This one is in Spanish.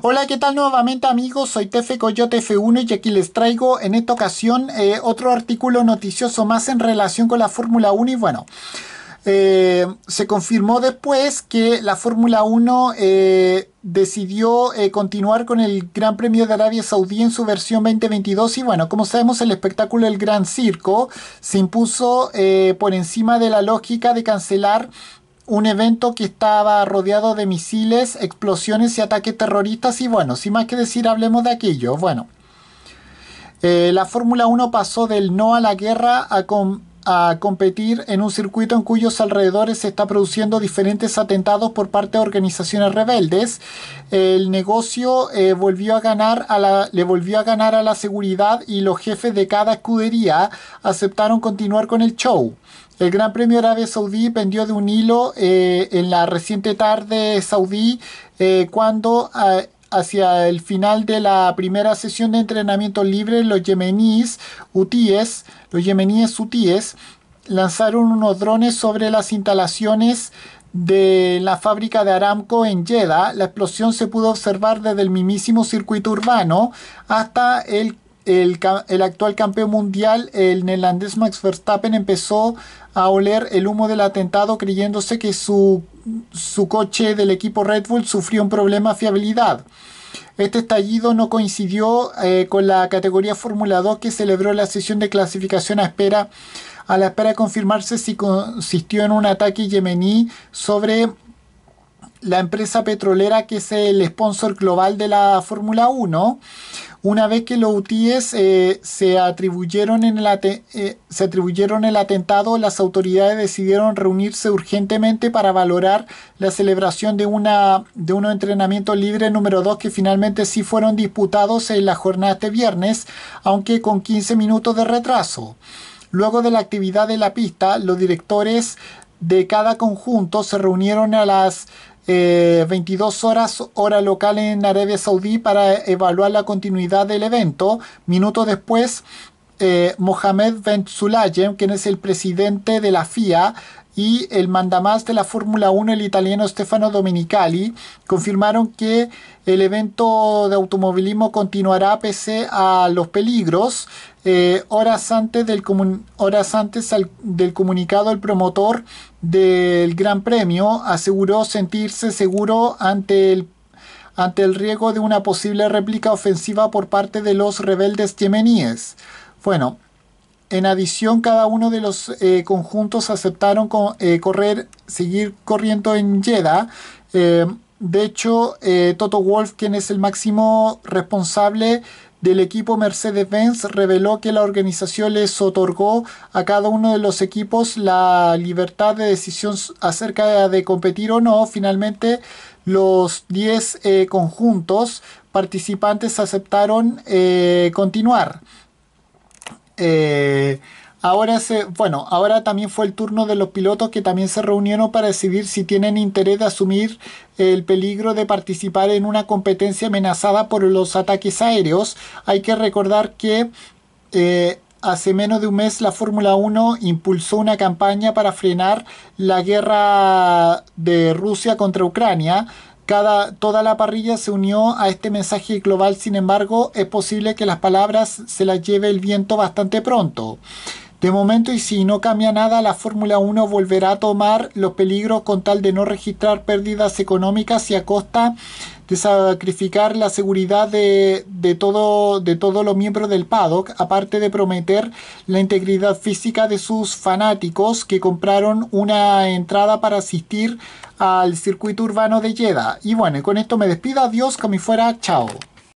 Hola, ¿qué tal nuevamente amigos? Soy Tefe Coyote F1 y aquí les traigo en esta ocasión eh, otro artículo noticioso más en relación con la Fórmula 1 y bueno... Eh, se confirmó después que la Fórmula 1 eh, decidió continuar con el Gran Premio de Arabia Saudí en su versión 2022 y bueno, como sabemos el espectáculo del Gran Circo se impuso por encima de la lógica de cancelar un evento que estaba rodeado de misiles, explosiones y ataques terroristas. Y bueno, sin más que decir, hablemos de aquello. Bueno, eh, la Fórmula 1 pasó del no a la guerra a, competir en un circuito en cuyos alrededores se está produciendo diferentes atentados por parte de organizaciones rebeldes. El negocio eh, volvió a ganar le volvió a ganar a la seguridad y los jefes de cada escudería aceptaron continuar con el show. El Gran Premio Arabia Saudí pendió de un hilo eh, en la reciente tarde saudí eh, cuando eh, hacia el final de la primera sesión de entrenamiento libre los yemeníes hutíes, los yemeníes lanzaron unos drones sobre las instalaciones de la fábrica de Aramco en Jeddah. La explosión se pudo observar desde el mismísimo circuito urbano hasta el el, el, actual campeón mundial, el neerlandés Max Verstappen, empezó a oler el humo del atentado creyéndose que su, coche del equipo Red Bull sufrió un problema de fiabilidad. Este estallido no coincidió eh, con la categoría Fórmula 2 que celebró la sesión de clasificación a espera a la espera de confirmarse si consistió en un ataque yemení sobre la empresa petrolera que es el sponsor global de la Fórmula 1. Una vez que los utiles eh, eh, se, atribuyeron el atentado, las autoridades decidieron reunirse urgentemente para valorar la celebración de, una, de libre entrenamiento libre número 2 que finalmente sí fueron disputados en la jornada este viernes, aunque con 15 minutos de retraso. Luego de la actividad de la pista, los directores de cada conjunto se reunieron a las 22 eh, horas hora local en Arabia Saudí para evaluar la continuidad del evento. Minutos después, eh, Mohamed Ben quien es el presidente de la FIA, y el mandamás de la Fórmula 1, el italiano Stefano Dominicali, confirmaron que el evento de automovilismo continuará pese a los peligros. Eh, horas antes, del, del comunicado, el promotor del Gran Premio aseguró sentirse seguro ante el ante el riesgo de una posible réplica ofensiva por parte de los rebeldes yemeníes. Bueno, en adición cada uno de los eh, conjuntos aceptaron eh, correr, seguir corriendo en Jeddah. Eh, de hecho, Toto Wolf, quien es el máximo responsable del equipo Mercedes-Benz, reveló que la organización les otorgó a cada uno de los equipos la libertad de decisión acerca de competir o no. Finalmente, los 10 conjuntos participantes aceptaron continuar. Eh, ahora bueno, ahora también fue el turno de los pilotos que también se reunieron para decidir si tienen interés de asumir el peligro de participar en una competencia amenazada por los ataques aéreos. Hay que recordar que eh, hace menos de un mes la Fórmula 1 impulsó una campaña para frenar la guerra de Rusia contra Ucrania. Cada, toda la parrilla se unió a este mensaje global, sin embargo, es posible que las palabras se las lleve el viento bastante pronto. De momento, y si no cambia nada, la Fórmula 1 volverá a tomar los peligros con tal de no registrar pérdidas económicas y a costa de sacrificar la seguridad de, de, todo, de todos los miembros del paddock, aparte de prometer la integridad física de sus fanáticos que compraron una entrada para asistir al circuito urbano de Jeddah. Y bueno, con esto me despido, adiós, como fuera, chao.